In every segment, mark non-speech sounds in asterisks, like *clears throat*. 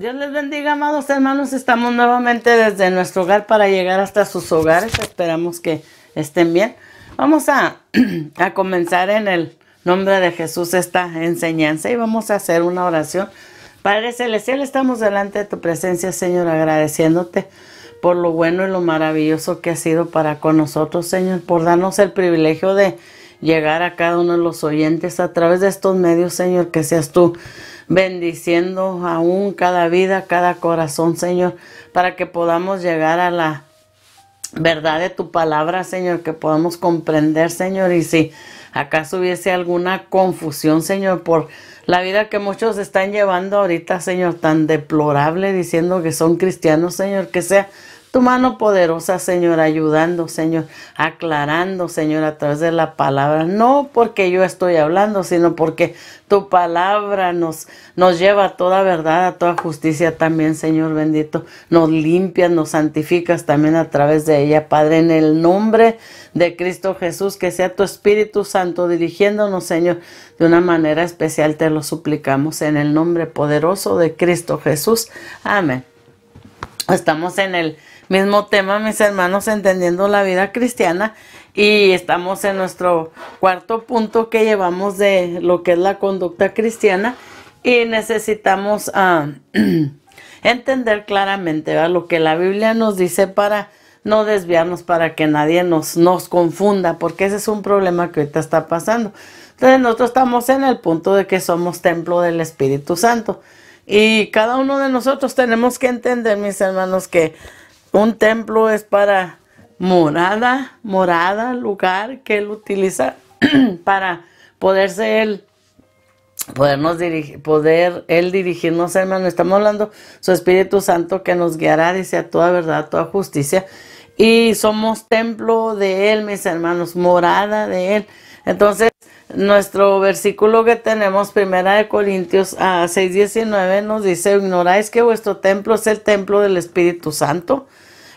Dios les bendiga, amados hermanos. Estamos nuevamente desde nuestro hogar para llegar hasta sus hogares. Esperamos que estén bien. Vamos a, *clears throat* a, comenzar en el nombre de Jesús esta enseñanza y vamos a hacer una oración. Padre Celestial, estamos delante de tu presencia, Señor, agradeciéndote por lo bueno y lo maravilloso que ha sido para con nosotros, Señor, por darnos el privilegio de llegar a cada uno de los oyentes a través de estos medios, Señor, que seas tú bendiciendo aún cada vida, cada corazón, Señor, para que podamos llegar a la verdad de tu palabra, Señor, que podamos comprender, Señor, y si acaso hubiese alguna confusión, Señor, por la vida que muchos están llevando ahorita, Señor, tan deplorable, diciendo que son cristianos, Señor, que sea tu mano poderosa, Señor, ayudando, Señor, aclarando, Señor, a través de la palabra. No porque yo estoy hablando, sino porque tu palabra nos, nos lleva a toda verdad, a toda justicia también, Señor bendito. Nos limpias, nos santificas también a través de ella, Padre, en el nombre de Cristo Jesús, que sea tu Espíritu Santo dirigiéndonos, Señor, de una manera especial. Te lo suplicamos en el nombre poderoso de Cristo Jesús. Amén. Estamos en el mismo tema, mis hermanos, entendiendo la vida cristiana. Y estamos en nuestro cuarto punto que llevamos de lo que es la conducta cristiana. Y necesitamos ah, *clears throat* entender claramente lo que la Biblia nos dice para no desviarnos, para que nadie nos, nos confunda, porque ese es un problema que ahorita está pasando. Entonces nosotros estamos en el punto de que somos templo del Espíritu Santo. Y cada uno de nosotros tenemos que entender, mis hermanos, que un templo es para morada, morada, lugar que él utiliza *clears throat* para poderse él, podernos dirigir, poder él dirigirnos, hermanos. Estamos hablando su Espíritu Santo que nos guiará, dice, a toda verdad, toda justicia. Y somos templo de él, mis hermanos, morada de él. Entonces, nuestro versículo que tenemos, primera de Corintios a ah, 6.19, nos dice, ignoráis que vuestro templo es el templo del Espíritu Santo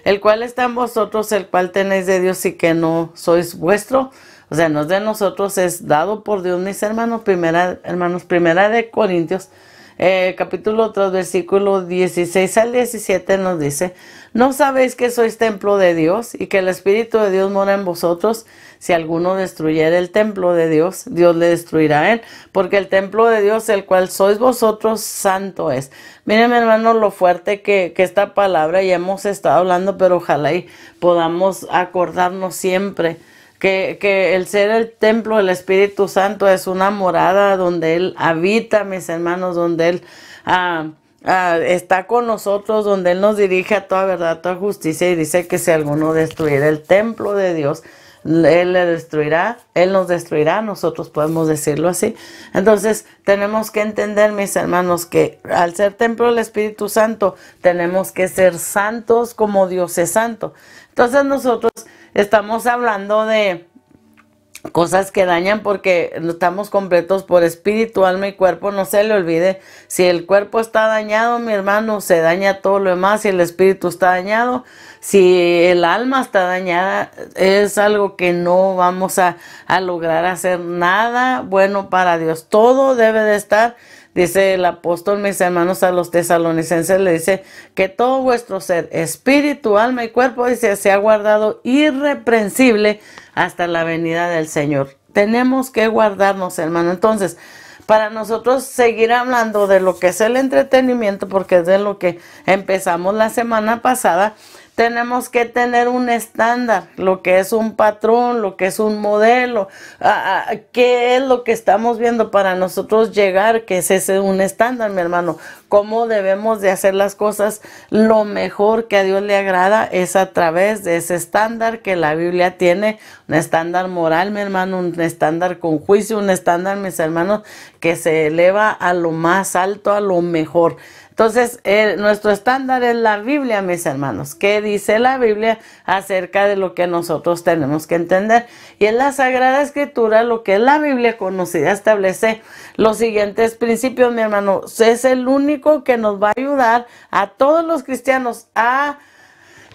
el cual está en vosotros, el cual tenéis de Dios y que no sois vuestro. O sea, no es de nosotros, es dado por Dios, mis hermanos, primera, hermanos, primera de Corintios eh, capítulo 3, versículo 16 al 17 nos dice, ¿no sabéis que sois templo de Dios y que el Espíritu de Dios mora en vosotros? Si alguno destruyera el templo de Dios, Dios le destruirá a él, porque el templo de Dios, el cual sois vosotros, santo es. Miren, hermano, lo fuerte que, que esta palabra ya hemos estado hablando, pero ojalá y podamos acordarnos siempre que, el ser el templo del Espíritu Santo es una morada donde Él habita, mis hermanos, donde Él... Ah, ah, está con nosotros, donde Él nos dirige a toda verdad, a toda justicia, y dice que si alguno destruirá el templo de Dios, Él le destruirá, Él nos destruirá, nosotros podemos decirlo así. Entonces, tenemos que entender, mis hermanos, que al ser templo del Espíritu Santo, tenemos que ser santos como Dios es santo. Entonces, nosotros Estamos hablando de cosas que dañan porque estamos completos por espíritu, alma y cuerpo. No se le olvide, si el cuerpo está dañado, mi hermano, se daña todo lo demás. Si el espíritu está dañado, si el alma está dañada, es algo que no vamos a, a lograr hacer nada bueno para Dios. Todo debe de estar Dice el apóstol, mis hermanos, a los tesalonicenses, le dice que todo vuestro ser, espíritu, alma y cuerpo, dice, se ha guardado irreprensible hasta la venida del Señor. Tenemos que guardarnos, hermano. Entonces, para nosotros seguir hablando de lo que es el entretenimiento, porque es de lo que empezamos la semana pasada, tenemos que tener un estándar, lo que es un patrón, lo que es un modelo, qué es lo que estamos viendo para nosotros llegar, que es ese un estándar, mi hermano, cómo debemos de hacer las cosas lo mejor que a Dios le agrada es a través de ese estándar que la Biblia tiene, un estándar moral, mi hermano, un estándar con juicio, un estándar, mis hermanos, que se eleva a lo más alto, a lo mejor. Entonces, nuestro estándar es la Biblia, mis hermanos. ¿Qué dice la Biblia acerca de lo que nosotros tenemos que entender? Y en la Sagrada Escritura, lo que la Biblia conocida establece los siguientes principios, mi hermano. Es el único que nos va a ayudar a todos los cristianos a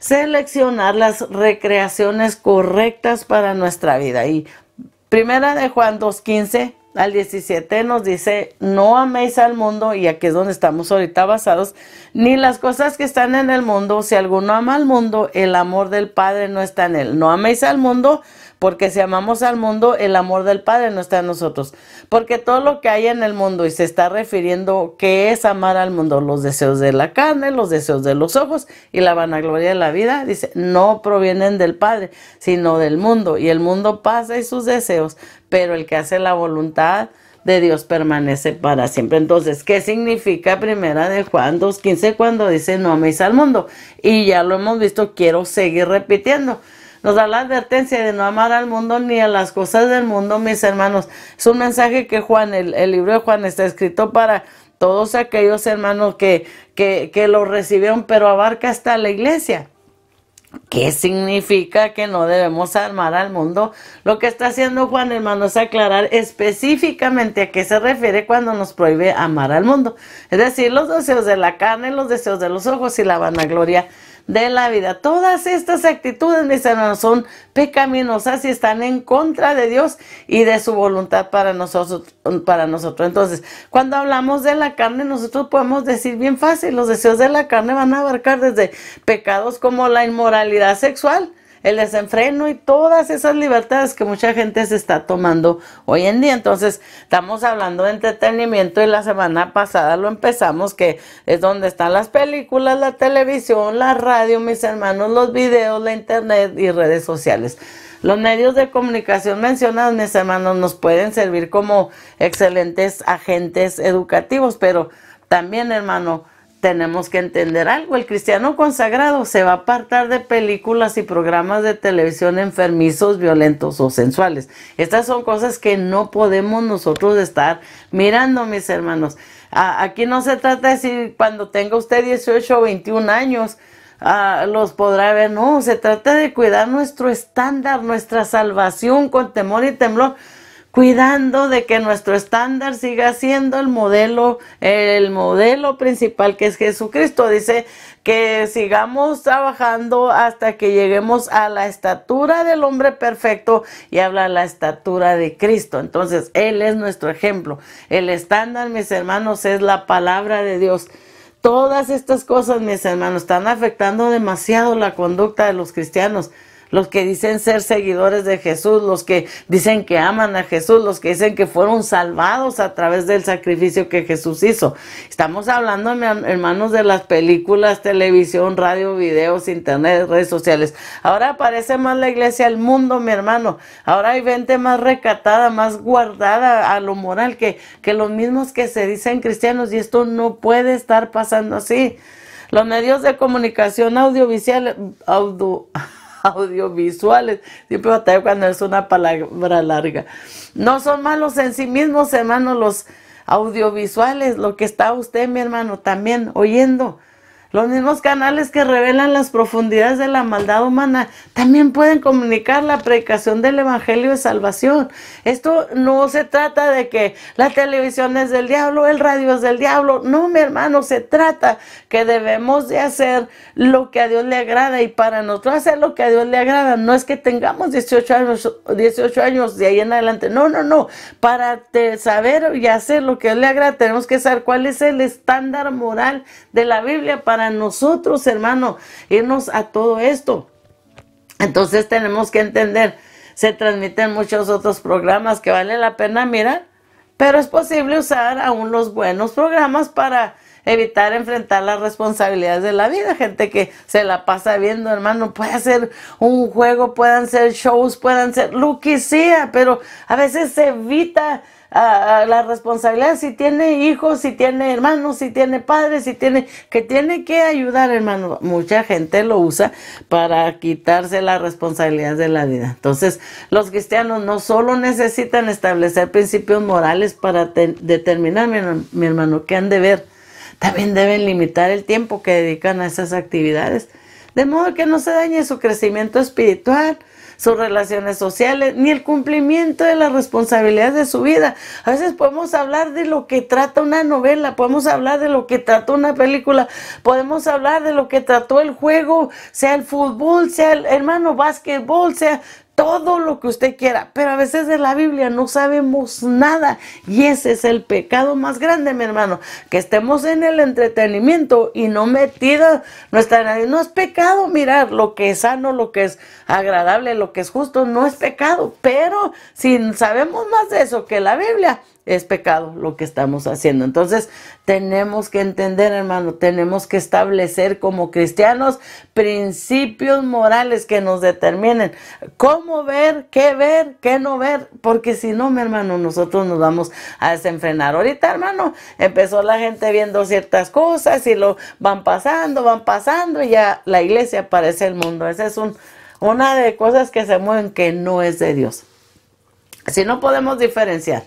seleccionar las recreaciones correctas para nuestra vida. Y primera de Juan 2.15 al 17 nos dice, no améis al mundo, y aquí es donde estamos ahorita basados, ni las cosas que están en el mundo. Si alguno ama al mundo, el amor del Padre no está en él. No améis al mundo, porque si amamos al mundo, el amor del Padre no está en nosotros. Porque todo lo que hay en el mundo, y se está refiriendo que es amar al mundo, los deseos de la carne, los deseos de los ojos y la vanagloria de la vida, dice, no provienen del Padre, sino del mundo. Y el mundo pasa y sus deseos, pero el que hace la voluntad de Dios permanece para siempre. Entonces, ¿qué significa primera de Juan 2.15 cuando dice no améis al mundo? Y ya lo hemos visto, quiero seguir repitiendo. Nos da la advertencia de no amar al mundo ni a las cosas del mundo, mis hermanos. Es un mensaje que Juan, el, libro de Juan está escrito para todos aquellos hermanos que, que, que lo recibieron, pero abarca hasta la iglesia. ¿Qué significa que no debemos amar al mundo? Lo que está haciendo Juan hermano es aclarar específicamente a qué se refiere cuando nos prohíbe amar al mundo. Es decir, los deseos de la carne, los deseos de los ojos y la vanagloria de la vida. Todas estas actitudes, mis hermanos, son pecaminosas y están en contra de Dios y de su voluntad para nosotros. Para nosotros. Entonces, cuando hablamos de la carne, nosotros podemos decir bien fácil, los deseos de la carne van a abarcar desde pecados como la inmoralidad sexual, el desenfreno y todas esas libertades que mucha gente se está tomando hoy en día. Entonces, estamos hablando de entretenimiento y la semana pasada lo empezamos, que es donde están las películas, la televisión, la radio, mis hermanos, los videos, la internet y redes sociales. Los medios de comunicación mencionados, mis hermanos, nos pueden servir como excelentes agentes educativos, pero también, hermano, tenemos que entender algo. El cristiano consagrado se va a apartar de películas y programas de televisión enfermizos, violentos o sensuales. Estas son cosas que no podemos nosotros estar mirando, mis hermanos. aquí no se trata de si cuando tenga usted 18 o 21 años ah, los podrá ver. No, se trata de cuidar nuestro estándar, nuestra salvación con temor y temblor cuidando de que nuestro estándar siga siendo el modelo, el modelo principal que es Jesucristo. Dice que sigamos trabajando hasta que lleguemos a la estatura del hombre perfecto y habla la estatura de Cristo. Entonces, Él es nuestro ejemplo. El estándar, mis hermanos, es la palabra de Dios. Todas estas cosas, mis hermanos, están afectando demasiado la conducta de los cristianos los que dicen ser seguidores de Jesús, los que dicen que aman a Jesús, los que dicen que fueron salvados a través del sacrificio que Jesús hizo. Estamos hablando, hermanos, de las películas, televisión, radio, videos, internet, redes sociales. Ahora aparece más la iglesia al mundo, mi hermano. Ahora hay gente más recatada, más guardada a lo moral que, que los mismos que se dicen cristianos y esto no puede estar pasando así. Los medios de comunicación audiovisual, audio, *laughs* *laughs* audiovisuales. Siempre estar cuando es una palabra larga. No son malos en sí mismos, hermano, los audiovisuales, lo que está usted, mi hermano, también oyendo. Los mismos canales que revelan las profundidades de la maldad humana también pueden comunicar la predicación del Evangelio de Salvación. Esto no se trata de que la televisión es del diablo, el radio es del diablo. No, mi hermano, se trata que debemos de hacer lo que a Dios le agrada y para nosotros hacer lo que a Dios le agrada no es que tengamos 18 años, 18 años de ahí en adelante. No, no, no. Para saber y hacer lo que a Dios le agrada tenemos que saber cuál es el estándar moral de la Biblia para a nosotros, hermano, irnos a todo esto. Entonces tenemos que entender, se transmiten muchos otros programas que vale la pena mirar, pero es posible usar aún los buenos programas para evitar enfrentar las responsabilidades de la vida. Gente que se la pasa viendo, hermano, puede ser un juego, puedan ser shows, puedan ser lo que sea, pero a veces se evita a, la responsabilidad si tiene hijos, si tiene hermanos, si tiene padres, si tiene que tiene que ayudar, hermano. Mucha gente lo usa para quitarse la responsabilidad de la vida. Entonces, los cristianos no solo necesitan establecer principios morales para determinar, mi, mi hermano, qué han de ver. También deben limitar el tiempo que dedican a esas actividades, de modo que no se dañe su crecimiento espiritual sus relaciones sociales, ni el cumplimiento de las responsabilidades de su vida. A veces podemos hablar de lo que trata una novela, podemos hablar de lo que trató una película, podemos hablar de lo que trató el juego, sea el fútbol, sea el hermano básquetbol, sea todo lo que usted quiera, pero a veces de la Biblia no sabemos nada y ese es el pecado más grande, mi hermano, que estemos en el entretenimiento y no metida nuestra nadie. No es pecado mirar lo que es sano, lo que es agradable, lo que es justo, no es pecado, pero si sabemos más de eso que la Biblia, es pecado lo que estamos haciendo. Entonces, tenemos que entender, hermano, tenemos que establecer como cristianos principios morales que nos determinen cómo ver, qué ver, qué no ver, porque si no, mi hermano, nosotros nos vamos a desenfrenar. Ahorita, hermano, empezó la gente viendo ciertas cosas y lo van pasando, van pasando y ya la iglesia parece el mundo. Esa es un, una de cosas que se mueven que no es de Dios. Si no podemos diferenciar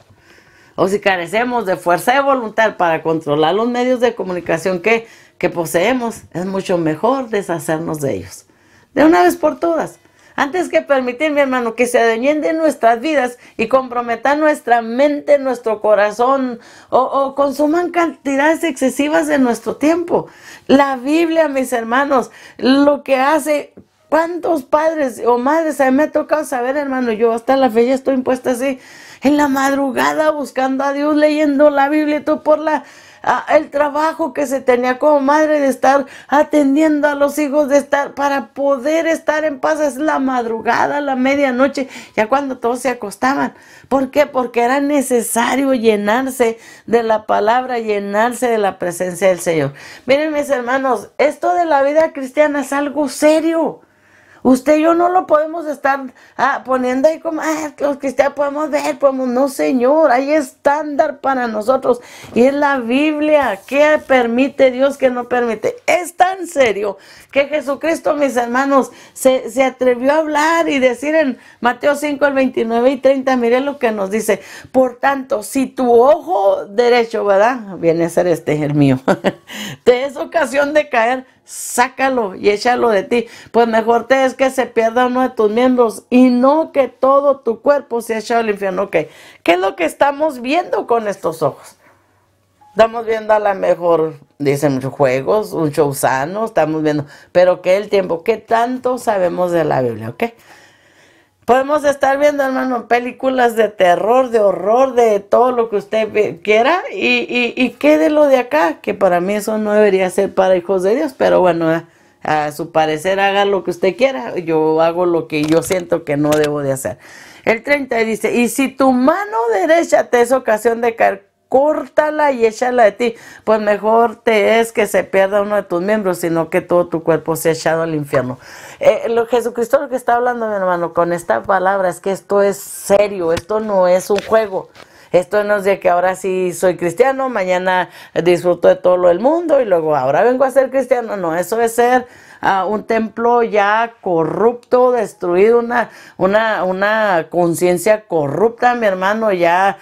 o si carecemos de fuerza de voluntad para controlar los medios de comunicación que, poseemos, es mucho mejor deshacernos de ellos. De una vez por todas. Antes que permitir, mi hermano, que se adueñen de nuestras vidas y comprometan nuestra mente, nuestro corazón o, consuman cantidades excesivas de nuestro tiempo. La Biblia, mis hermanos, lo que hace, ¿cuántos padres o madres a mí me ha tocado saber, hermano? Yo hasta la fe ya estoy impuesta así en la madrugada buscando a Dios, leyendo la Biblia, todo por la el trabajo que se tenía como madre de estar atendiendo a los hijos, de estar para poder estar en paz. Es la madrugada, la medianoche, ya cuando todos se acostaban. ¿Por qué? Porque era necesario llenarse de la palabra, llenarse de la presencia del Señor. Miren mis hermanos, esto de la vida cristiana es algo serio. Usted y yo no lo podemos estar ah, poniendo ahí como, ah, los cristianos podemos ver, podemos, no señor, hay estándar para nosotros y es la Biblia, ¿qué permite Dios que no permite? Es tan serio que Jesucristo, mis hermanos, se, atrevió a hablar y decir en Mateo 5, el 29 y 30, mire lo que nos dice, por tanto, si tu ojo derecho, ¿verdad? Viene a ser este, el mío, te *laughs* es ocasión de caer, sácalo y échalo de ti. Pues mejor te es que se pierda uno de tus miembros y no que todo tu cuerpo Se echado al infierno. Ok, ¿qué es lo que estamos viendo con estos ojos? Estamos viendo a lo mejor, dicen muchos juegos, un show sano, estamos viendo, pero que el tiempo, ¿qué tanto sabemos de la Biblia? Ok. Podemos estar viendo, hermano, películas de terror, de horror, de todo lo que usted quiera y, y, lo de acá, que para mí eso no debería ser para hijos de Dios, pero bueno, a su parecer haga lo que usted quiera, yo hago lo que yo siento que no debo de hacer. El 30 dice, y si tu mano derecha te es ocasión de caer córtala y échala de ti, pues mejor te es que se pierda uno de tus miembros, sino que todo tu cuerpo sea echado al infierno. Eh, lo Jesucristo lo que está hablando, mi hermano, con esta palabra es que esto es serio, esto no es un juego. Esto no es de que ahora sí soy cristiano, mañana disfruto de todo lo del mundo y luego ahora vengo a ser cristiano. No, eso es ser ah, un templo ya corrupto, destruido, una, una, una conciencia corrupta, mi hermano, ya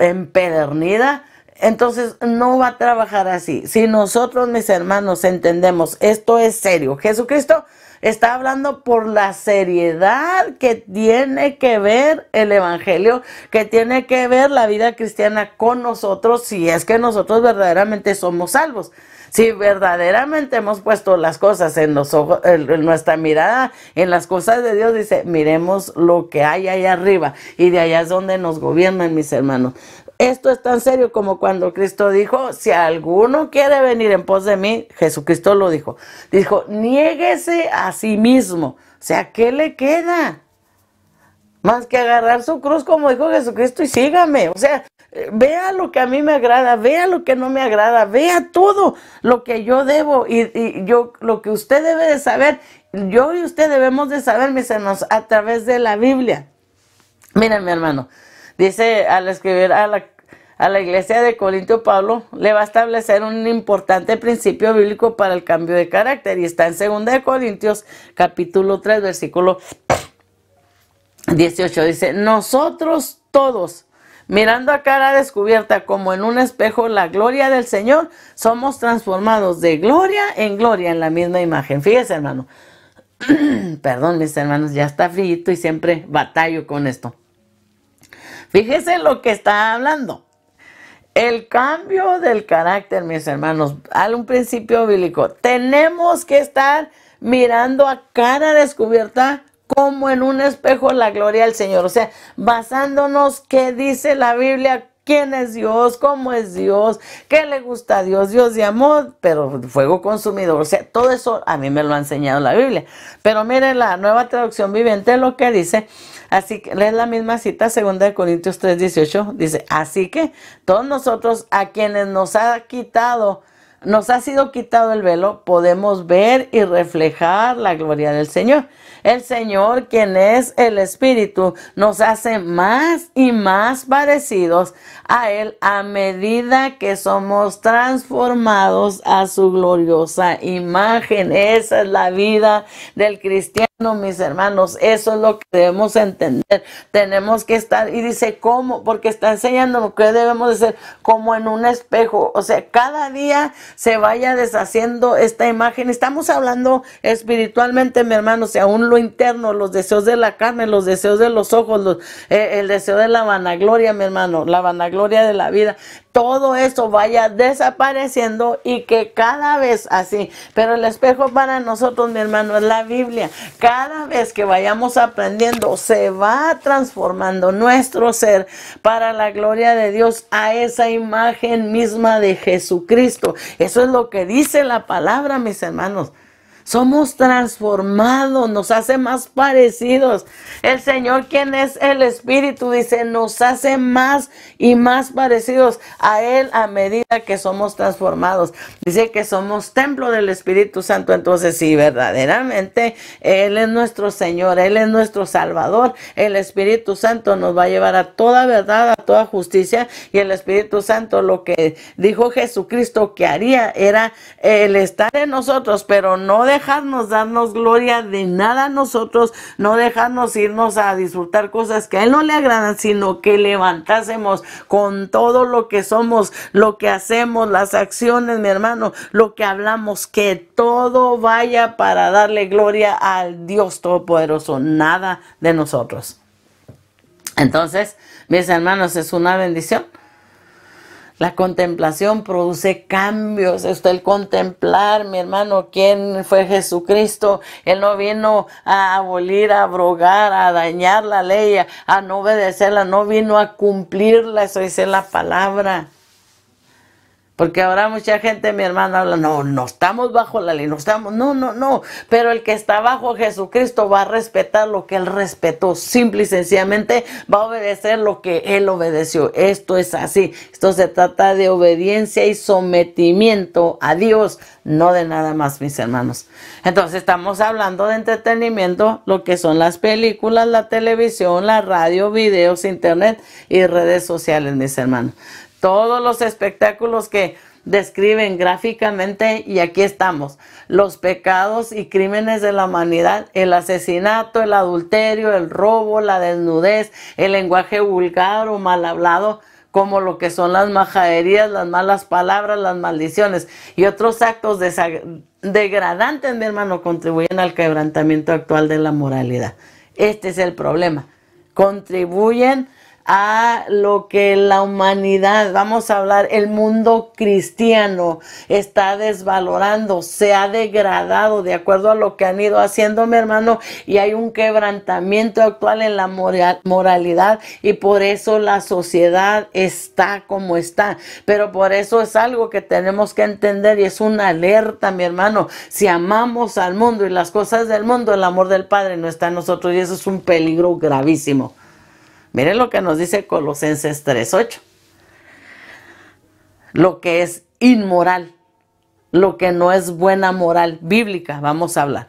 empedernida, entonces no va a trabajar así. Si nosotros, mis hermanos, entendemos, esto es serio. Jesucristo está hablando por la seriedad que tiene que ver el Evangelio, que tiene que ver la vida cristiana con nosotros, si es que nosotros verdaderamente somos salvos. Si verdaderamente hemos puesto las cosas en los ojos, en nuestra mirada en las cosas de Dios, dice, miremos lo que hay allá arriba y de allá es donde nos gobiernan mis hermanos. Esto es tan serio como cuando Cristo dijo, si alguno quiere venir en pos de mí, Jesucristo lo dijo, dijo, niéguese a sí mismo. O sea, ¿qué le queda? Más que agarrar su cruz, como dijo Jesucristo, y sígame. O sea, Vea lo que a mí me agrada, vea lo que no me agrada, vea todo lo que yo debo y, yo lo que usted debe de saber, yo y usted debemos de saber, mis hermanos, a través de la Biblia. Miren, mi hermano, dice al escribir a la, a la iglesia de Corintio, Pablo le va a establecer un importante principio bíblico para el cambio de carácter y está en 2 Corintios capítulo 3 versículo 18. Dice, nosotros todos, Mirando a cara descubierta como en un espejo la gloria del Señor, somos transformados de gloria en gloria en la misma imagen. Fíjese, hermano. *clears throat* Perdón, mis hermanos, ya está frito y siempre batallo con esto. Fíjese lo que está hablando. El cambio del carácter, mis hermanos, al un principio bíblico, tenemos que estar mirando a cara descubierta como en un espejo la gloria del Señor. O sea, basándonos qué dice la Biblia, quién es Dios, cómo es Dios, qué le gusta a Dios, Dios de amor, pero fuego consumidor. O sea, todo eso a mí me lo ha enseñado la Biblia. Pero miren la nueva traducción viviente lo que dice. Así que es la misma cita, 2 Corintios 3, 18, dice, así que todos nosotros a quienes nos ha quitado, nos ha sido quitado el velo, podemos ver y reflejar la gloria del Señor. El Señor, quien es el Espíritu, nos hace más y más parecidos a Él a medida que somos transformados a su gloriosa imagen. Esa es la vida del cristiano no, mis hermanos, eso es lo que debemos entender. Tenemos que estar, y dice, ¿cómo? Porque está enseñando lo que debemos de ser como en un espejo. O sea, cada día se vaya deshaciendo esta imagen. Estamos hablando espiritualmente, mi hermano, o sea, aún lo interno, los deseos de la carne, los deseos de los ojos, eh, el deseo de la vanagloria, mi hermano, la vanagloria de la vida todo eso vaya desapareciendo y que cada vez así, pero el espejo para nosotros, mi hermano, es la Biblia. Cada vez que vayamos aprendiendo, se va transformando nuestro ser para la gloria de Dios a esa imagen misma de Jesucristo. Eso es lo que dice la palabra, mis hermanos. Somos transformados, nos hace más parecidos. El Señor, quien es el Espíritu, dice, nos hace más y más parecidos a Él a medida que somos transformados. Dice que somos templo del Espíritu Santo. Entonces, si verdaderamente, Él es nuestro Señor, Él es nuestro Salvador. El Espíritu Santo nos va a llevar a toda verdad, a toda justicia. Y el Espíritu Santo, lo que dijo Jesucristo que haría era el estar en nosotros, pero no de dejarnos darnos gloria de nada a nosotros, no dejarnos irnos a disfrutar cosas que a Él no le agradan, sino que levantásemos con todo lo que somos, lo que hacemos, las acciones, mi hermano, lo que hablamos, que todo vaya para darle gloria al Dios Todopoderoso, nada de nosotros. Entonces, mis hermanos, es una bendición la contemplación produce cambios. Usted el contemplar, mi hermano, quién fue Jesucristo. Él no vino a abolir, a abrogar, a dañar la ley, a no obedecerla. No vino a cumplirla. Eso dice la palabra. Porque ahora mucha gente, mi hermano, habla, no, no estamos bajo la ley, no estamos, no, no, no. Pero el que está bajo Jesucristo va a respetar lo que él respetó, simple y sencillamente va a obedecer lo que él obedeció. Esto es así. Esto se trata de obediencia y sometimiento a Dios, no de nada más, mis hermanos. Entonces estamos hablando de entretenimiento, lo que son las películas, la televisión, la radio, videos, internet y redes sociales, mis hermanos todos los espectáculos que describen gráficamente y aquí estamos, los pecados y crímenes de la humanidad, el asesinato, el adulterio, el robo, la desnudez, el lenguaje vulgar o mal hablado, como lo que son las majaderías, las malas palabras, las maldiciones y otros actos degradantes, mi hermano, contribuyen al quebrantamiento actual de la moralidad. Este es el problema. Contribuyen a lo que la humanidad, vamos a hablar, el mundo cristiano está desvalorando, se ha degradado de acuerdo a lo que han ido haciendo, mi hermano, y hay un quebrantamiento actual en la moralidad y por eso la sociedad está como está. Pero por eso es algo que tenemos que entender y es una alerta, mi hermano. Si amamos al mundo y las cosas del mundo, el amor del Padre no está en nosotros y eso es un peligro gravísimo. Miren lo que nos dice Colosenses 3.8. Lo que es inmoral, lo que no es buena moral bíblica, vamos a hablar.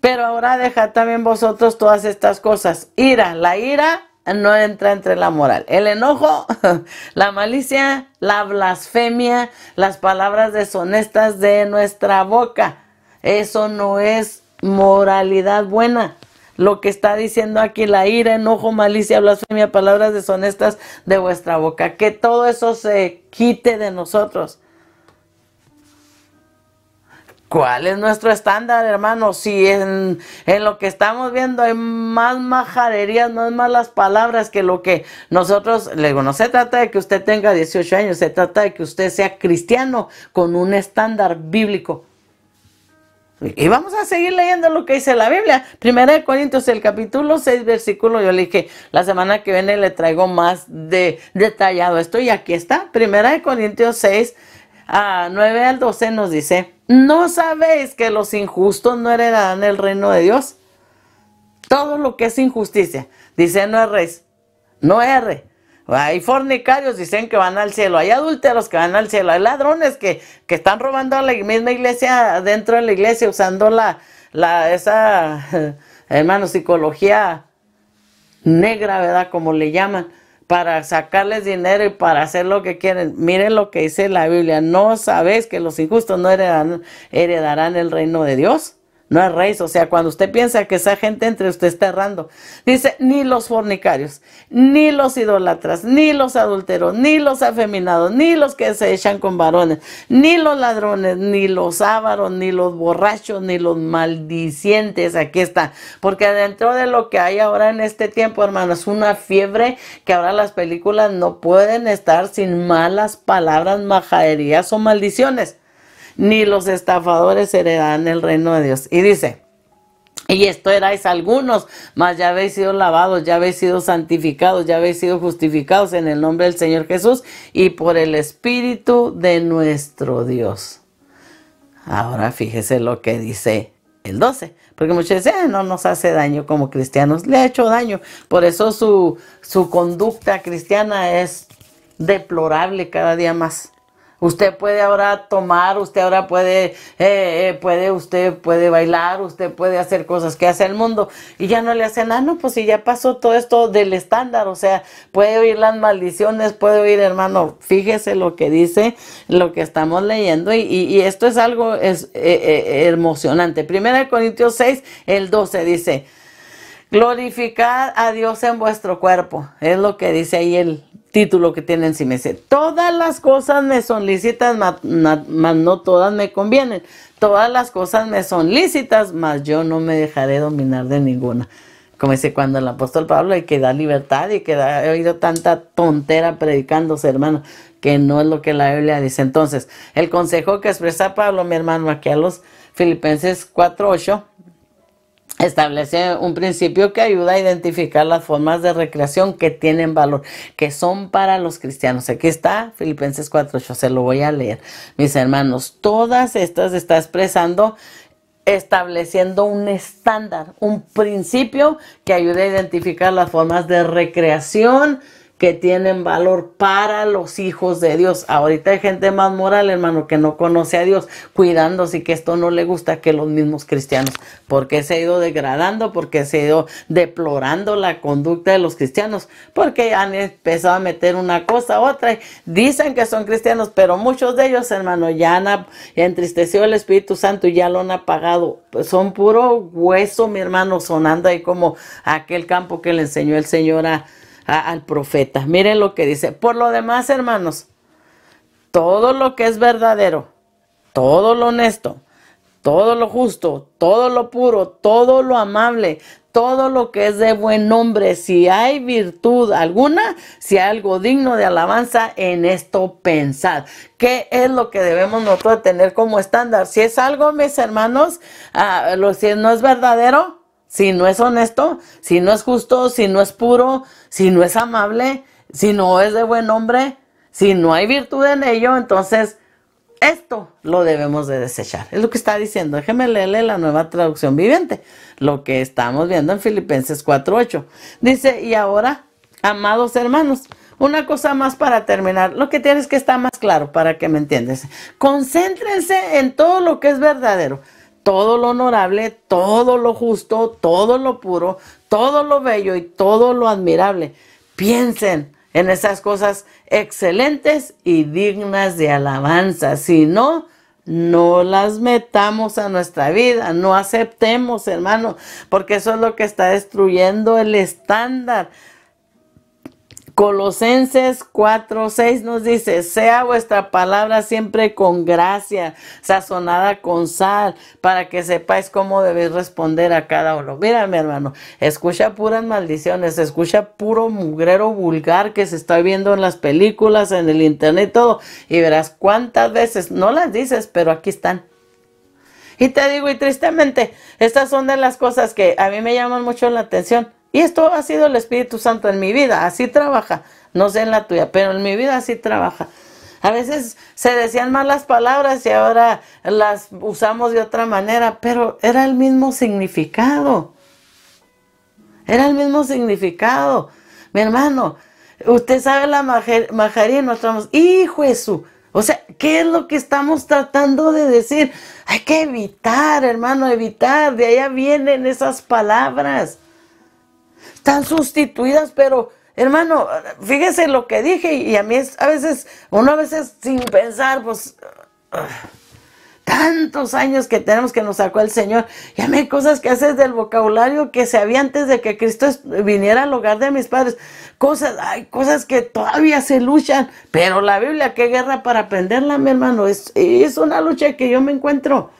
Pero ahora dejad también vosotros todas estas cosas. Ira, la ira no entra entre la moral. El enojo, *laughs* la malicia, la blasfemia, las palabras deshonestas de nuestra boca. Eso no es moralidad buena lo que está diciendo aquí, la ira, enojo, malicia, blasfemia, palabras deshonestas de vuestra boca. Que todo eso se quite de nosotros. ¿Cuál es nuestro estándar, hermano? Si en, lo que estamos viendo hay más majaderías, más malas palabras que lo que nosotros, le digo, no se trata de que usted tenga 18 años, se trata de que usted sea cristiano con un estándar bíblico. Y vamos a seguir leyendo lo que dice la Biblia. Primera de Corintios, el capítulo 6, versículo. Yo le dije, la semana que viene le traigo más detallado esto. Y aquí está. Primera de Corintios 6, a 9 al 12 nos dice, ¿no sabéis que los injustos no heredarán el reino de Dios? Todo lo que es injusticia. Dice, no eres No erre. Hay fornicarios dicen que van al cielo, hay adúlteros que van al cielo, hay ladrones que, están robando a la misma iglesia, dentro de la iglesia, usando la, la esa, *laughs* hermano, psicología negra, ¿verdad? Como le llaman, para sacarles dinero y para hacer lo que quieren. Miren lo que dice la Biblia, no sabes que los injustos no heredarán el reino de Dios. No es raíz, o sea, cuando usted piensa que esa gente entre usted está errando. Dice, ni los fornicarios, ni los idolatras, ni los adulteros, ni los afeminados, ni los que se echan con varones, ni los ladrones, ni los ávaros, ni los borrachos, ni los maldicientes. Aquí está. Porque dentro de lo que hay ahora en este tiempo, hermanos, una fiebre que ahora las películas no pueden estar sin malas palabras, majaderías o maldiciones ni los estafadores heredarán el reino de Dios. Y dice, y esto erais algunos, mas ya habéis sido lavados, ya habéis sido santificados, ya habéis sido justificados en el nombre del Señor Jesús y por el Espíritu de nuestro Dios. Ahora fíjese lo que dice el 12, porque muchos dicen, eh, no nos hace daño como cristianos, le ha hecho daño, por eso su, su conducta cristiana es deplorable cada día más. Usted puede ahora tomar, usted ahora puede, eh, eh, puede, usted puede bailar, usted puede hacer cosas que hace el mundo y ya no le hacen nada, no, pues si ya pasó todo esto del estándar, o sea, puede oír las maldiciones, puede oír, hermano, fíjese lo que dice, lo que estamos leyendo y, esto es algo es, eh, emocionante. Primera Corintios 6, el 12 dice, glorificad a Dios en vuestro cuerpo, es lo que dice ahí el, título que si me Dice, todas las cosas me son lícitas, mas, no todas me convienen. Todas las cosas me son lícitas, mas yo no me dejaré dominar de ninguna. Como dice cuando el apóstol Pablo, hay que dar libertad y que he oído tanta tontera predicándose, hermano, que no es lo que la Biblia dice. Entonces, el consejo que expresa Pablo, mi hermano, aquí a los filipenses 4.8, establece un principio que ayuda a identificar las formas de recreación que tienen valor, que son para los cristianos. Aquí está Filipenses 4.8, se lo voy a leer. Mis hermanos, todas estas está expresando estableciendo un estándar, un principio que ayude a identificar las formas de recreación que tienen valor para los hijos de Dios. Ahorita hay gente más moral, hermano, que no conoce a Dios, cuidándose y que esto no le gusta que los mismos cristianos, porque se ha ido degradando, porque se ha ido deplorando la conducta de los cristianos, porque han empezado a meter una cosa a otra. Dicen que son cristianos, pero muchos de ellos, hermano, ya han entristecido el Espíritu Santo y ya lo han apagado. Pues son puro hueso, mi hermano, sonando ahí como aquel campo que le enseñó el Señor a al profeta. Miren lo que dice. Por lo demás, hermanos, todo lo que es verdadero, todo lo honesto, todo lo justo, todo lo puro, todo lo amable, todo lo que es de buen nombre, si hay virtud alguna, si hay algo digno de alabanza, en esto pensad. ¿Qué es lo que debemos nosotros tener como estándar? Si es algo, mis hermanos, ah, lo, si no es verdadero, si no es honesto, si no es justo, si no es puro, si no es amable, si no es de buen hombre, si no hay virtud en ello, entonces esto lo debemos de desechar. Es lo que está diciendo. Déjeme leerle la nueva traducción viviente, lo que estamos viendo en Filipenses 4.8. Dice, y ahora, amados hermanos, una cosa más para terminar, lo que tienes que estar más claro para que me entiendas. Concéntrense en todo lo que es verdadero todo lo honorable, todo lo justo, todo lo puro, todo lo bello y todo lo admirable. Piensen en esas cosas excelentes y dignas de alabanza. Si no, no las metamos a nuestra vida, no aceptemos, hermano, porque eso es lo que está destruyendo el estándar Colosenses 4:6 nos dice, sea vuestra palabra siempre con gracia, sazonada con sal, para que sepáis cómo debéis responder a cada uno. Mira, mi hermano, escucha puras maldiciones, escucha puro mugrero vulgar que se está viendo en las películas, en el internet, todo, y verás cuántas veces, no las dices, pero aquí están. Y te digo, y tristemente, estas son de las cosas que a mí me llaman mucho la atención y esto ha sido el Espíritu Santo en mi vida, así trabaja, no sé en la tuya, pero en mi vida así trabaja. A veces se decían malas palabras y ahora las usamos de otra manera, pero era el mismo significado. Era el mismo significado. Mi hermano, usted sabe la majaría y estamos, hijo Jesús. O sea, ¿qué es lo que estamos tratando de decir? Hay que evitar, hermano, evitar. De allá vienen esas palabras están sustituidas, pero hermano, fíjese lo que dije y a mí es, a veces, uno a veces sin pensar, pues... Ah, tantos años que tenemos que nos sacó el Señor. Ya me hay cosas que haces del vocabulario que se había antes de que Cristo viniera al hogar de mis padres. Cosas, hay cosas que todavía se luchan, pero la Biblia, qué guerra para aprenderla, mi hermano. Es, es una lucha que yo me encuentro.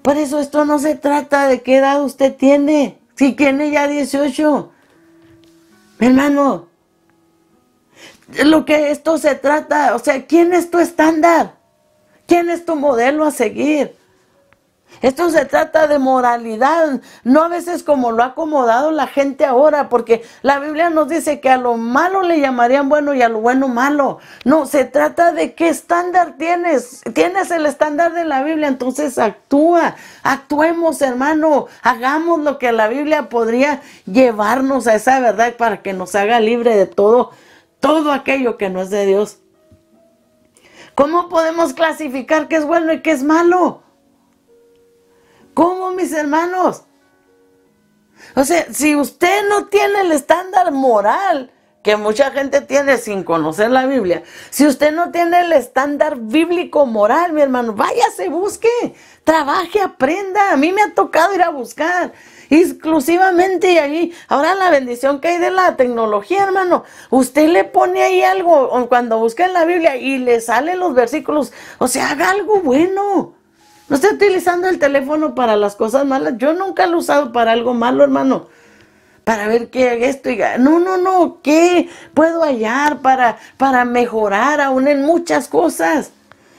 Por eso esto no se trata de qué edad usted tiene. Si tiene ya 18. Hermano, lo que esto se trata, o sea, ¿quién es tu estándar? ¿Quién es tu modelo a seguir? Esto se trata de moralidad, no a veces como lo ha acomodado la gente ahora, porque la Biblia nos dice que a lo malo le llamarían bueno y a lo bueno malo. No, se trata de qué estándar tienes. Tienes el estándar de la Biblia, entonces actúa, actuemos hermano, hagamos lo que la Biblia podría llevarnos a esa verdad para que nos haga libre de todo, todo aquello que no es de Dios. ¿Cómo podemos clasificar qué es bueno y qué es malo? ¿Cómo, mis hermanos? O sea, si usted no tiene el estándar moral que mucha gente tiene sin conocer la Biblia, si usted no tiene el estándar bíblico moral, mi hermano, váyase, busque, trabaje, aprenda. A mí me ha tocado ir a buscar exclusivamente ahí. Ahora la bendición que hay de la tecnología, hermano. Usted le pone ahí algo cuando busca en la Biblia y le salen los versículos. O sea, haga algo bueno. No está utilizando el teléfono para las cosas malas. Yo nunca lo he usado para algo malo, hermano. Para ver qué esto no, no, no, ¿qué puedo hallar para, para mejorar aún en muchas cosas?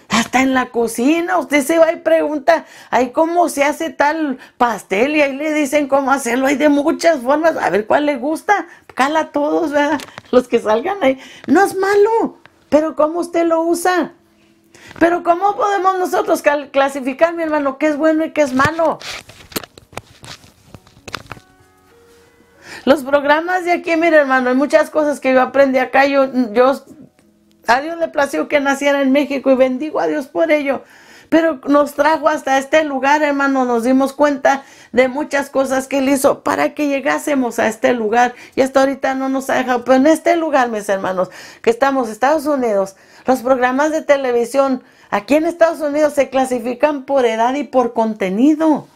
Hasta en la cocina, usted se va y pregunta, ay, ¿cómo se hace tal pastel? Y ahí le dicen cómo hacerlo, hay de muchas formas, a ver cuál le gusta, cala a todos, ¿verdad? Los que salgan ahí. No es malo, pero ¿cómo usted lo usa? Pero ¿cómo podemos nosotros clasificar, mi hermano, qué es bueno y qué es malo? Los programas de aquí, mire hermano, hay muchas cosas que yo aprendí acá. Yo, a Dios le plació que naciera en México y bendigo a Dios por ello pero nos trajo hasta este lugar, hermano. Nos dimos cuenta de muchas cosas que Él hizo para que llegásemos a este lugar. Y hasta ahorita no nos ha dejado, pero en este lugar, mis hermanos, que estamos, Estados Unidos, los programas de televisión aquí en Estados Unidos se clasifican por edad y por contenido.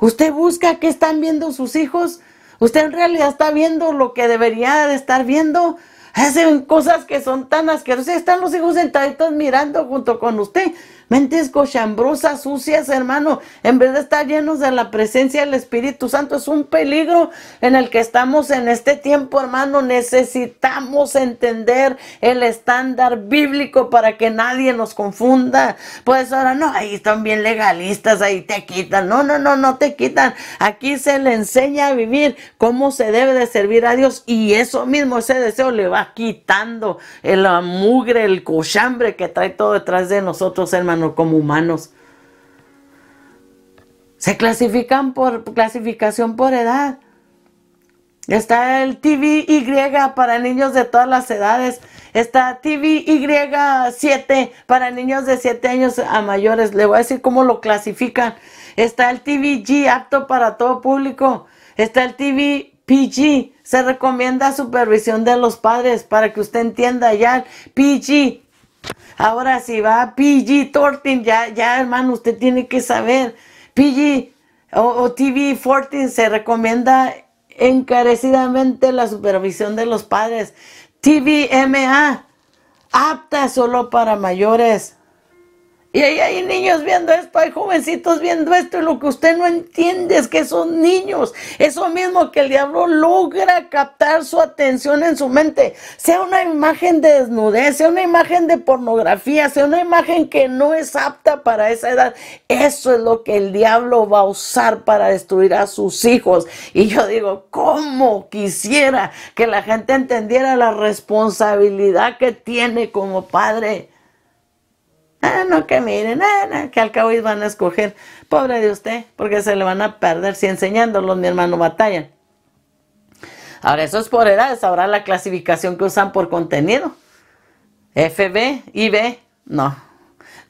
Usted busca qué están viendo sus hijos. Usted en realidad está viendo lo que debería de estar viendo. Hacen cosas que son tan asquerosas. Están los hijos sentaditos mirando junto con usted mentes cochambrosas, sucias, hermano, en vez de estar llenos de la presencia del Espíritu Santo, es un peligro en el que estamos en este tiempo, hermano. Necesitamos entender el estándar bíblico para que nadie nos confunda. Pues ahora no, ahí están bien legalistas, ahí te quitan. No, no, no, no te quitan. Aquí se le enseña a vivir cómo se debe de servir a Dios y eso mismo, ese deseo le va quitando el mugre, el cochambre que trae todo detrás de nosotros, hermano como humanos. Se clasifican por clasificación por edad. Está el TVY para niños de todas las edades. Está TVY7 para niños de 7 años a mayores. Le voy a decir cómo lo clasifican. Está el TVG apto para todo público. Está el TVPG. Se recomienda supervisión de los padres para que usted entienda ya. El PG Ahora si va PG Tortin, ya, ya hermano, usted tiene que saber. PG o, TV 14 se recomienda encarecidamente la supervisión de los padres. TVMA, apta solo para mayores. Y ahí hay niños viendo esto, hay jovencitos viendo esto, y lo que usted no entiende es que son niños. Eso mismo que el diablo logra captar su atención en su mente, sea una imagen de desnudez, sea una imagen de pornografía, sea una imagen que no es apta para esa edad. Eso es lo que el diablo va a usar para destruir a sus hijos. Y yo digo, ¿cómo quisiera que la gente entendiera la responsabilidad que tiene como padre? Ah, no, que miren, que al cabo van a escoger. Pobre de usted, porque se le van a perder si enseñándolos, mi hermano, batalla. Ahora, eso es por edades, ahora la clasificación que usan por contenido. FB, IB, no.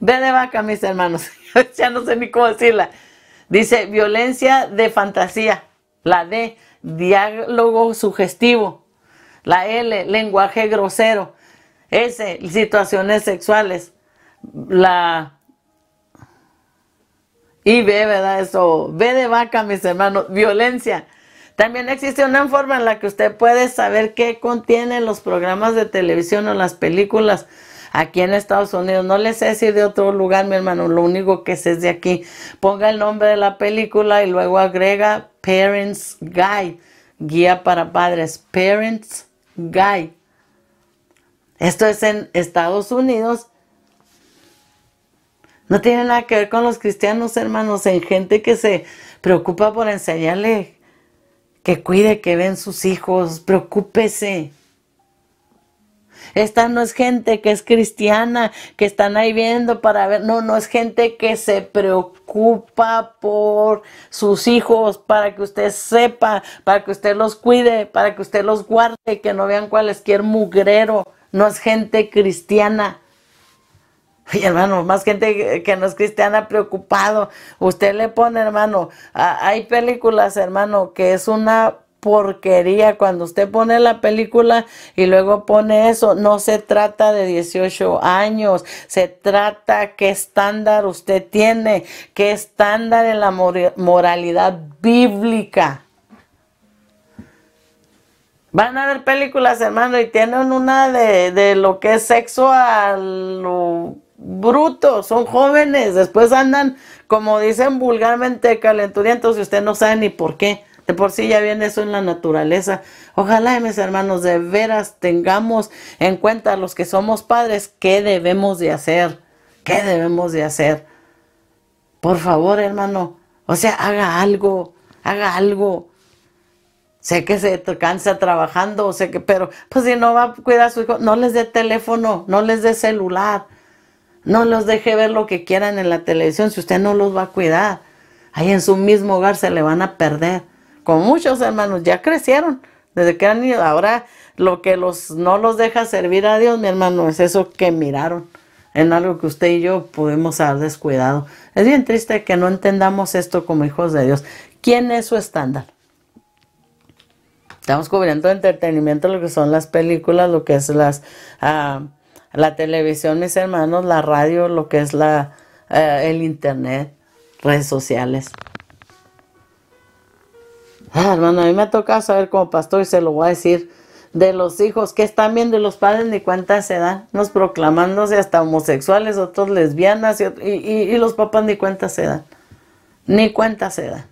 B de vaca, mis hermanos, *laughs* ya no sé ni cómo decirla. Dice, violencia de fantasía. La D, diálogo sugestivo. La L, lenguaje grosero. S, situaciones sexuales la ve ¿verdad? Eso, ve de vaca, mis hermanos, violencia. También existe una forma en la que usted puede saber qué contienen los programas de televisión o las películas aquí en Estados Unidos. No les sé decir de otro lugar, mi hermano, lo único que sé es de aquí. Ponga el nombre de la película y luego agrega Parents Guide, guía para padres. Parents Guide. Esto es en Estados Unidos no tiene nada que ver con los cristianos, hermanos, en gente que se preocupa por enseñarle que cuide, que ven sus hijos, preocúpese. Esta no es gente que es cristiana, que están ahí viendo para ver, no, no es gente que se preocupa por sus hijos, para que usted sepa, para que usted los cuide, para que usted los guarde, que no vean cualquier mugrero, no es gente cristiana. Ay, hermano, más gente que no es cristiana preocupado. Usted le pone, hermano, hay películas, hermano, que es una porquería cuando usted pone la película y luego pone eso. No se trata de 18 años, se trata qué estándar usted tiene, qué estándar en la moralidad bíblica. Van a ver películas, hermano, y tienen una de, de lo que es sexo a brutos, son jóvenes, después andan, como dicen vulgarmente, calenturientos y usted no sabe ni por qué. De por sí ya viene eso en la naturaleza. Ojalá, mis hermanos, de veras tengamos en cuenta los que somos padres, qué debemos de hacer, qué debemos de hacer. Por favor, hermano, o sea, haga algo, haga algo. Sé que se cansa trabajando, sé que, pero pues si no va a cuidar a su hijo, no les dé teléfono, no les dé celular no los deje ver lo que quieran en la televisión si usted no los va a cuidar. Ahí en su mismo hogar se le van a perder. Como muchos hermanos ya crecieron desde que han ido. Ahora lo que los, no los deja servir a Dios, mi hermano, es eso que miraron en algo que usted y yo pudimos haber descuidado. Es bien triste que no entendamos esto como hijos de Dios. ¿Quién es su estándar? Estamos cubriendo entretenimiento, lo que son las películas, lo que es las... Ah, la televisión, mis hermanos, la radio, lo que es la, eh, el internet, redes sociales. Ah, hermano, a mí me ha tocado saber como pastor y se lo voy a decir de los hijos que están viendo de los padres ni cuántas se dan, nos proclamándose hasta homosexuales, otros lesbianas y, y, los papás ni cuenta se dan, ni cuenta se dan.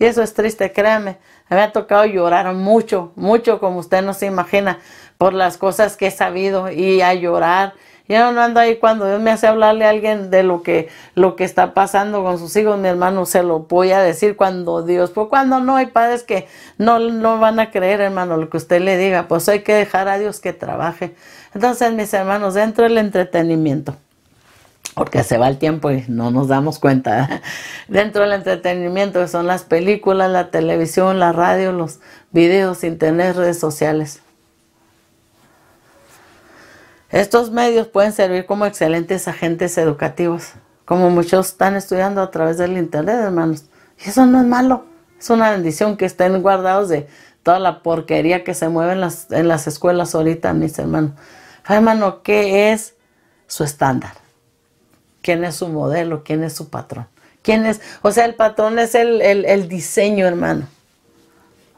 Y eso es triste, créame. me ha tocado llorar mucho, mucho como usted no se imagina, por las cosas que he sabido y a llorar. Yo no ando ahí cuando Dios me hace hablarle a alguien de lo que, lo que está pasando con sus hijos, mi hermano, se lo voy a decir cuando Dios, pues cuando no hay padres que no, no van a creer, hermano, lo que usted le diga, pues hay que dejar a Dios que trabaje. Entonces, mis hermanos, dentro del entretenimiento porque se va el tiempo y no nos damos cuenta. *laughs* Dentro del entretenimiento, que son las películas, la televisión, la radio, los videos, internet, redes sociales. Estos medios pueden servir como excelentes agentes educativos, como muchos están estudiando a través del Internet, hermanos. Y eso no es malo, es una bendición que estén guardados de toda la porquería que se mueve en las, escuelas ahorita, mis hermanos. Hermano, ¿qué es su estándar? ¿Quién es su modelo? ¿Quién es su patrón? ¿Quién es? O sea, el patrón es el, diseño, hermano.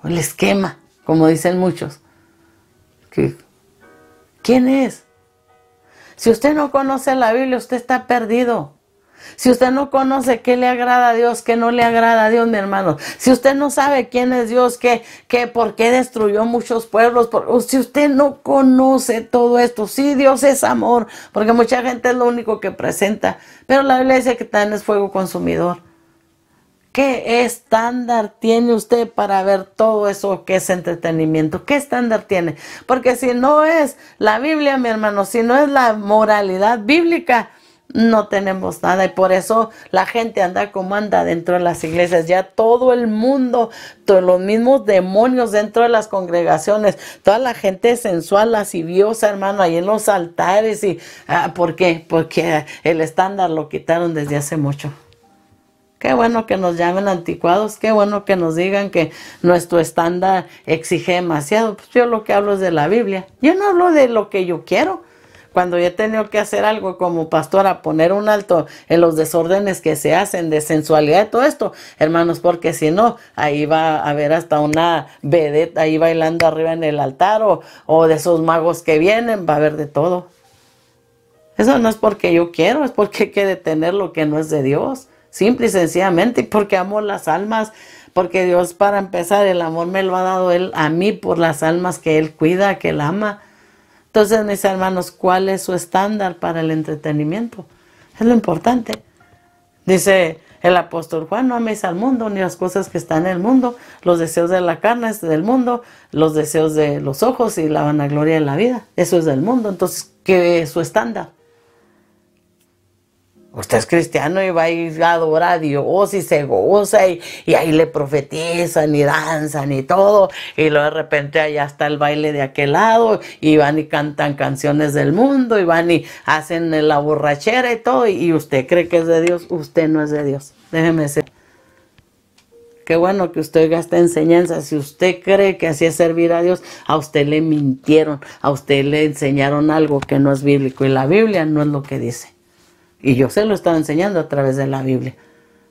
el esquema, como dicen muchos. ¿Quién es? Si usted no conoce la Biblia, usted está perdido. Si usted no conoce qué le agrada a Dios, qué no le agrada a Dios, mi hermano. Si usted no sabe quién es Dios, qué, qué, por qué destruyó muchos pueblos. si usted no conoce todo esto, sí, Dios es amor, porque mucha gente es lo único que presenta. Pero la Biblia dice que tan es fuego consumidor. ¿Qué estándar tiene usted para ver todo eso que es entretenimiento? ¿Qué estándar tiene? Porque si no es la Biblia, mi hermano, si no es la moralidad bíblica, no tenemos nada y por eso la gente anda como anda dentro de las iglesias, ya todo el mundo, todos los mismos demonios dentro de las congregaciones, toda la gente sensual, lasciviosa, hermano, ahí en los altares y ah, ¿por qué? Porque el estándar lo quitaron desde hace mucho. Qué bueno que nos llamen anticuados, qué bueno que nos digan que nuestro estándar exige demasiado. Pues yo lo que hablo es de la Biblia. Yo no hablo de lo que yo quiero. Cuando yo he tenido que hacer algo como pastora, poner un alto en los desórdenes que se hacen de sensualidad y todo esto, hermanos, porque si no, ahí va a haber hasta una vedeta ahí bailando arriba en el altar o, o de esos magos que vienen, va a haber de todo. Eso no es porque yo quiero, es porque hay que detener lo que no es de Dios. Simple y sencillamente porque amo las almas, porque Dios para empezar el amor me lo ha dado Él a mí por las almas que Él cuida, que Él ama. Entonces, mis hermanos, ¿cuál es su estándar para el entretenimiento? Es lo importante. Dice el apóstol Juan, no améis al mundo ni las cosas que están en el mundo, los deseos de la carne es del mundo, los deseos de los ojos y la vanagloria de la vida. Eso es del mundo. Entonces, ¿qué es su estándar? Usted es cristiano y va a ir a adorar a Dios y oh, se goza y, y, ahí le profetizan y danzan y todo. Y luego de repente allá está el baile de aquel lado y van y cantan canciones del mundo y van y hacen la borrachera y todo. Y usted cree que es de Dios, usted no es de Dios. Déjeme decir. Qué bueno que usted gasta enseñanza. Si usted cree que así es servir a Dios, a usted le mintieron, a usted le enseñaron algo que no es bíblico y la Biblia no es lo que dice. Y yo se lo estaba enseñando a través de la Biblia.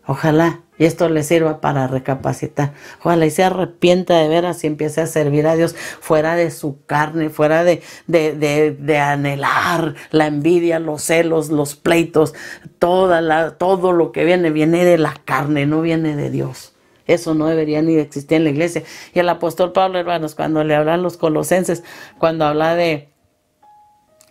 Ojalá y esto le sirva para recapacitar. Ojalá y se arrepienta de veras y empiece a servir a Dios fuera de su carne, fuera de, de, de, anhelar la envidia, los celos, los pleitos, toda todo lo que viene, viene de la carne, no viene de Dios. Eso no debería ni existir en la iglesia. Y el apóstol Pablo, hermanos, cuando le hablan los colosenses, cuando habla de,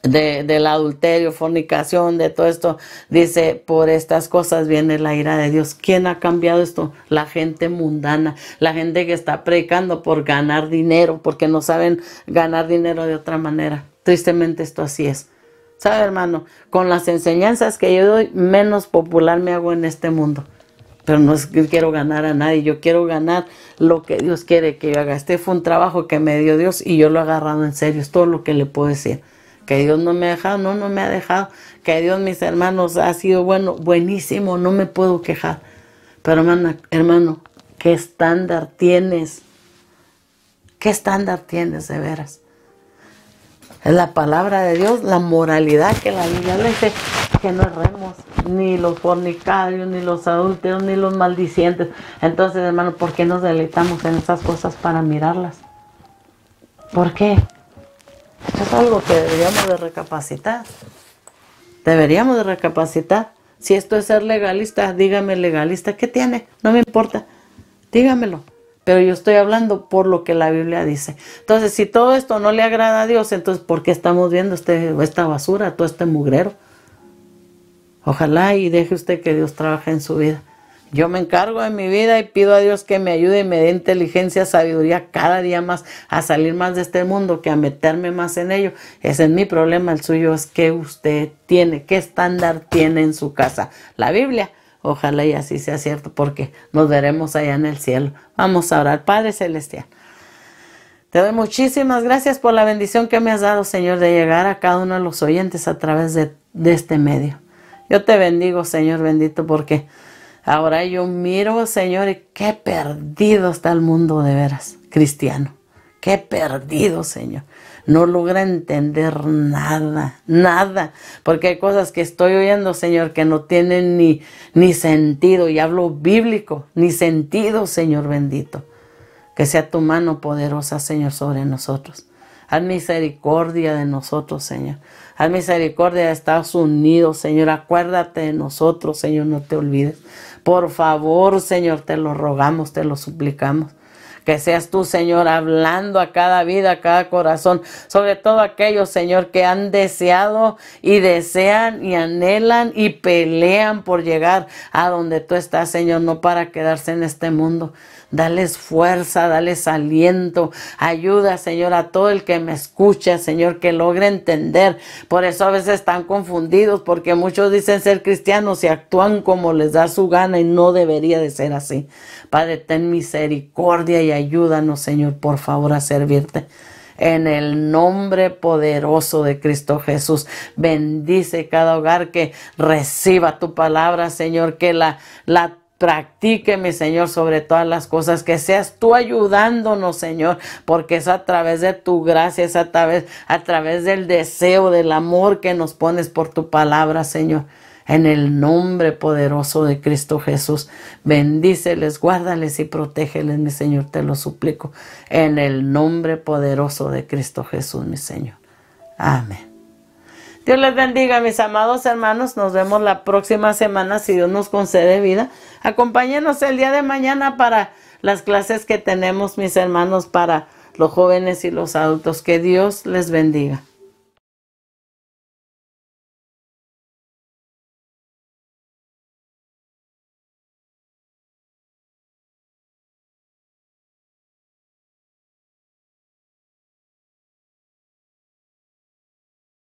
de, del adulterio, fornicación, de todo esto. Dice, por estas cosas viene la ira de Dios. ¿Quién ha cambiado esto? La gente mundana, la gente que está predicando por ganar dinero, porque no saben ganar dinero de otra manera. Tristemente esto así es. ¿Sabe, hermano? Con las enseñanzas que yo doy, menos popular me hago en este mundo. Pero no es que quiero ganar a nadie, yo quiero ganar lo que Dios quiere que yo haga. Este fue un trabajo que me dio Dios y yo lo he agarrado en serio, es todo lo que le puedo decir que Dios no me ha dejado, no, no me ha dejado, que Dios, mis hermanos, ha sido bueno, buenísimo, no me puedo quejar. Pero hermano, ¿qué estándar tienes? ¿Qué estándar tienes de veras? Es la palabra de Dios, la moralidad que la Biblia dice que no erremos, ni los fornicarios, ni los adúlteros, ni los maldicientes. Entonces, hermano, ¿por qué nos deleitamos en esas cosas para mirarlas? ¿Por qué? Es algo que deberíamos de recapacitar. Deberíamos de recapacitar. Si esto es ser legalista, dígame legalista, ¿qué tiene? No me importa. Dígamelo. Pero yo estoy hablando por lo que la Biblia dice. Entonces, si todo esto no le agrada a Dios, entonces, ¿por qué estamos viendo este, esta basura, todo este mugrero? Ojalá y deje usted que Dios trabaje en su vida. Yo me encargo de mi vida y pido a Dios que me ayude y me dé inteligencia, sabiduría cada día más a salir más de este mundo que a meterme más en ello. Ese es mi problema, el suyo es que usted tiene, qué estándar tiene en su casa. La Biblia, ojalá y así sea cierto, porque nos veremos allá en el cielo. Vamos a orar, Padre Celestial. Te doy muchísimas gracias por la bendición que me has dado, Señor, de llegar a cada uno de los oyentes a través de este medio. Yo te bendigo, Señor bendito, porque... Ahora yo miro, Señor, y qué perdido está el mundo de veras, cristiano. Qué perdido, Señor. No logra entender nada, nada, porque hay cosas que estoy oyendo, Señor, que no tienen ni, ni sentido, y hablo bíblico, ni sentido, Señor bendito. Que sea tu mano poderosa, Señor, sobre nosotros. Haz misericordia de nosotros, Señor. Haz misericordia de Estados Unidos, Señor. Acuérdate de nosotros, Señor, no te olvides. Por favor, Señor, te lo rogamos, te lo suplicamos. Que seas tú, Señor, hablando a cada vida, a cada corazón, sobre todo aquellos, Señor, que han deseado y desean y anhelan y pelean por llegar a donde tú estás, Señor, no para quedarse en este mundo. Dales fuerza, dales aliento. Ayuda, Señor, a todo el que me escucha, Señor, que logre entender. Por eso a veces están confundidos, porque muchos dicen ser cristianos y actúan como les da su gana y no debería de ser así. Padre, ten misericordia y ayúdanos, Señor, por favor, a servirte en el nombre poderoso de Cristo Jesús. Bendice cada hogar que reciba tu palabra, Señor, que la, la mi Señor, sobre todas las cosas, que seas tú ayudándonos, Señor, porque es a través de tu gracia, es a través, a través del deseo, del amor que nos pones por tu palabra, Señor. En el nombre poderoso de Cristo Jesús, bendíceles, guárdales y protégeles, mi Señor, te lo suplico. En el nombre poderoso de Cristo Jesús, mi Señor. Amén. Dios les bendiga, mis amados hermanos. Nos vemos la próxima semana, si Dios nos concede vida. Acompáñenos el día de mañana para las clases que tenemos, mis hermanos, para los jóvenes y los adultos. Que Dios les bendiga.